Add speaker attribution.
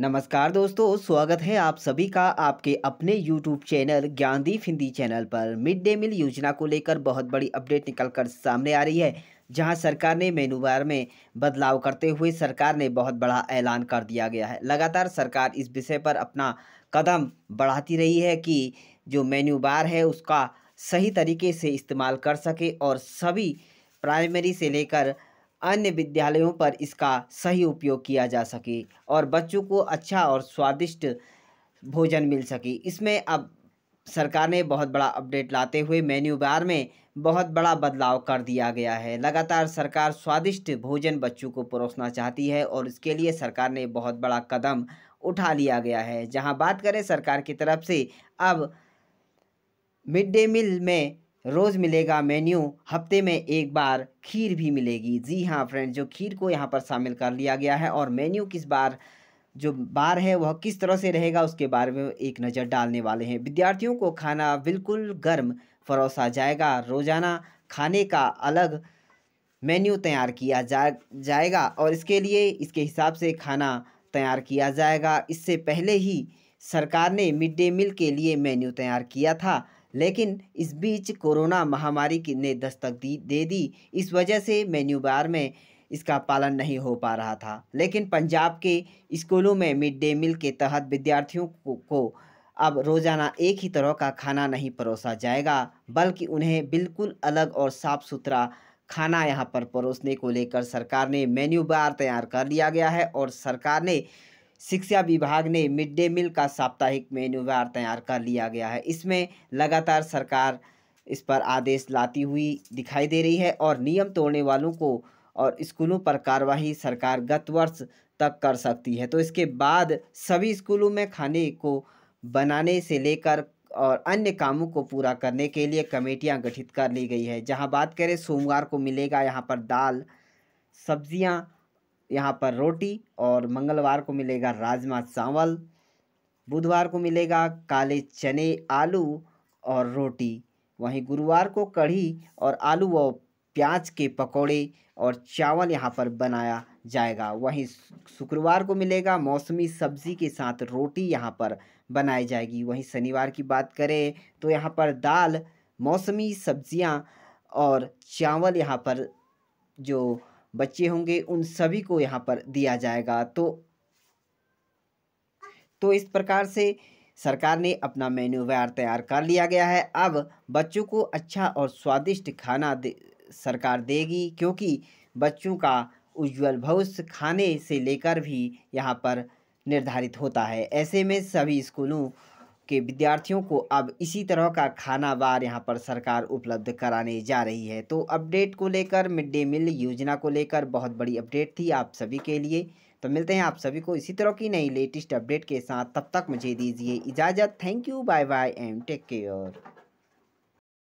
Speaker 1: नमस्कार दोस्तों स्वागत है आप सभी का आपके अपने YouTube channel Gyandeep Hindi channel पर मिड डे मील योजना को लेकर बहुत बड़ी अपडेट निकलकर सामने आ रही है जहां सरकार ने मेनू बार में बदलाव करते हुए सरकार ने बहुत बड़ा ऐलान कर दिया गया है लगातार सरकार इस विषय पर अपना कदम बढ़ाती रही है कि जो मेन्यू बार है उसका सही तरीके से इस्तेमाल कर सके और सभी प्राइमरी से लेकर अन्य विद्यालयों पर इसका सही उपयोग किया जा सके और बच्चों को अच्छा और स्वादिष्ट भोजन मिल सके इसमें अब सरकार ने बहुत बड़ा अपडेट लाते हुए मेन्यू बार में बहुत बड़ा बदलाव कर दिया गया है लगातार सरकार स्वादिष्ट भोजन बच्चों को परोसना चाहती है और इसके लिए सरकार ने बहुत बड़ा कदम उठा लिया गया है जहां बात करें सरकार की तरफ से अब मिड डे मील में रोज़ मिलेगा मेन्यू हफ्ते में एक बार खीर भी मिलेगी जी हाँ फ्रेंड जो खीर को यहाँ पर शामिल कर लिया गया है और मेन्यू किस बार जो बार है वह किस तरह से रहेगा उसके बारे में एक नज़र डालने वाले हैं विद्यार्थियों को खाना बिल्कुल गर्म परोसा जाएगा रोज़ाना खाने का अलग मेन्यू तैयार किया जा जाएगा और इसके लिए इसके हिसाब से खाना तैयार किया जाएगा इससे पहले ही सरकार ने मिड डे मील के लिए मेन्यू तैयार किया था लेकिन इस बीच कोरोना महामारी ने दस्तक दी दे दी इस वजह से मेन्यू बार में इसका पालन नहीं हो पा रहा था लेकिन पंजाब के स्कूलों में मिड डे मील के तहत विद्यार्थियों को, को अब रोज़ाना एक ही तरह का खाना नहीं परोसा जाएगा बल्कि उन्हें बिल्कुल अलग और साफ़ सुथरा खाना यहाँ पर परोसने को लेकर सरकार ने मेन्यू बार तैयार कर लिया गया है और सरकार ने शिक्षा विभाग ने मिड डे मील का साप्ताहिक मेन्यू बार तैयार कर लिया गया है इसमें लगातार सरकार इस पर आदेश लाती हुई दिखाई दे रही है और नियम तोड़ने वालों को और स्कूलों पर कार्रवाई सरकार गत वर्ष तक कर सकती है तो इसके बाद सभी स्कूलों में खाने को बनाने से लेकर और अन्य कामों को पूरा करने के लिए कमेटियां गठित कर ली गई है जहां बात करें सोमवार को मिलेगा यहां पर दाल सब्जियां यहाँ पर रोटी और मंगलवार को मिलेगा राजमा चावल बुधवार को मिलेगा काले चने आलू और रोटी वहीं गुरुवार को कढ़ी और आलू व प्याज के पकौड़े और चावल यहाँ पर बनाया जाएगा वहीं शुक्रवार को मिलेगा मौसमी सब्जी के साथ रोटी यहाँ पर बनाई जाएगी वहीं शनिवार की बात करें तो यहाँ पर दाल मौसमी सब्जियाँ और चावल यहाँ पर जो बच्चे होंगे उन सभी को यहाँ पर दिया जाएगा तो तो इस प्रकार से सरकार ने अपना मेन्यू व्यार तैयार कर लिया गया है अब बच्चों को अच्छा और स्वादिष्ट खाना दे, सरकार देगी क्योंकि बच्चों का उज्जवल भविष्य खाने से लेकर भी यहाँ पर निर्धारित होता है ऐसे में सभी स्कूलों के विद्यार्थियों को अब इसी तरह का खाना बार यहाँ पर सरकार उपलब्ध कराने जा रही है तो अपडेट को लेकर मिड डे मील योजना को लेकर बहुत बड़ी अपडेट थी आप सभी के लिए तो मिलते हैं आप सभी को इसी तरह की नई लेटेस्ट अपडेट के साथ तब तक मुझे दीजिए इजाज़त thank you bye bye and take care